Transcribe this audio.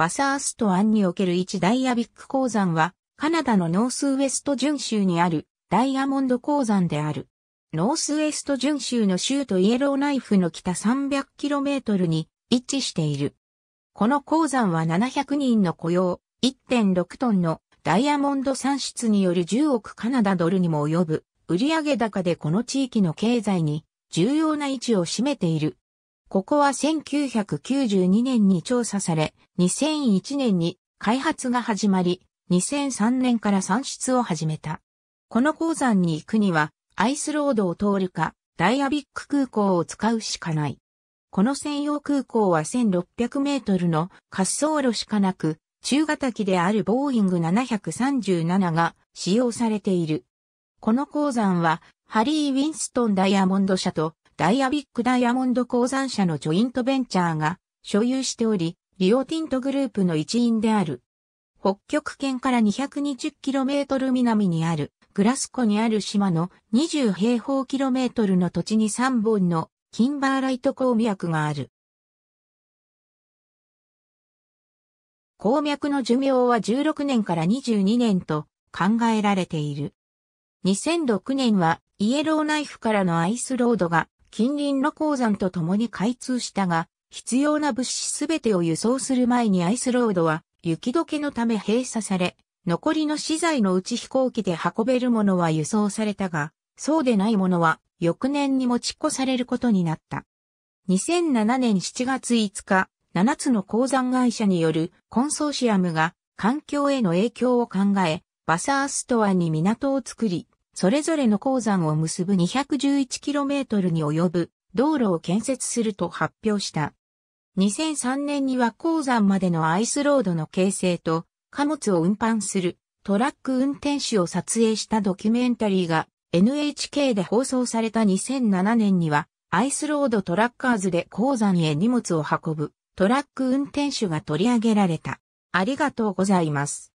バサーストアンにおける一ダイヤビック鉱山は、カナダのノースウェスト準州にあるダイヤモンド鉱山である。ノースウェスト準州の州とイエローナイフの北 300km に位置している。この鉱山は700人の雇用、1.6トンのダイヤモンド産出による10億カナダドルにも及ぶ売上高でこの地域の経済に重要な位置を占めている。ここは1992年に調査され、2001年に開発が始まり、2003年から算出を始めた。この鉱山に行くには、アイスロードを通るか、ダイアビック空港を使うしかない。この専用空港は1600メートルの滑走路しかなく、中型機であるボーイング737が使用されている。この鉱山は、ハリー・ウィンストン・ダイヤモンド社とダイアビックダイヤモンド鉱山社のジョイントベンチャーが所有しており、リオティントグループの一員である。北極圏から 220km 南にあるグラスコにある島の20平方キロメートルの土地に3本のキンバーライト鉱脈がある。鉱脈の寿命は16年から22年と考えられている。2006年はイエローナイフからのアイスロードが近隣の鉱山と共に開通したが、必要な物資すべてを輸送する前にアイスロードは雪解けのため閉鎖され、残りの資材のうち飛行機で運べるものは輸送されたが、そうでないものは翌年に持ち越されることになった。2007年7月5日、7つの鉱山会社によるコンソーシアムが環境への影響を考え、バサーストアに港を作り、それぞれの鉱山を結ぶ 211km に及ぶ道路を建設すると発表した。2003年には鉱山までのアイスロードの形成と貨物を運搬するトラック運転手を撮影したドキュメンタリーが NHK で放送された2007年にはアイスロードトラッカーズで鉱山へ荷物を運ぶトラック運転手が取り上げられた。ありがとうございます。